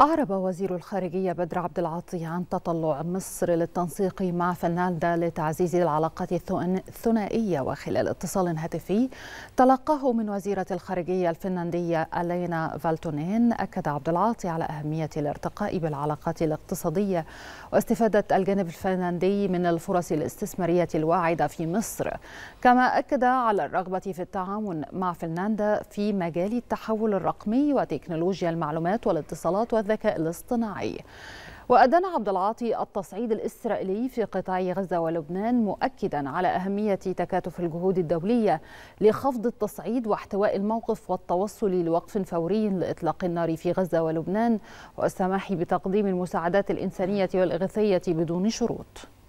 أعرب وزير الخارجية بدر عبد العاطي عن تطلع مصر للتنسيق مع فنلندا لتعزيز العلاقات الثنائية وخلال اتصال هاتفي تلقاه من وزيرة الخارجية الفنلندية ألينا فالتونين أكد عبد العاطي على أهمية الارتقاء بالعلاقات الاقتصادية واستفادة الجانب الفنلندي من الفرص الاستثمارية الواعدة في مصر كما أكد على الرغبة في التعاون مع فنلندا في مجال التحول الرقمي وتكنولوجيا المعلومات والاتصالات والذكاء الذكاء الاصطناعي وأدان عبد العاطي التصعيد الإسرائيلي في قطاع غزة ولبنان مؤكدا على أهمية تكاتف الجهود الدولية لخفض التصعيد واحتواء الموقف والتوصل لوقف فوري لإطلاق النار في غزة ولبنان والسماح بتقديم المساعدات الإنسانية والإغاثية بدون شروط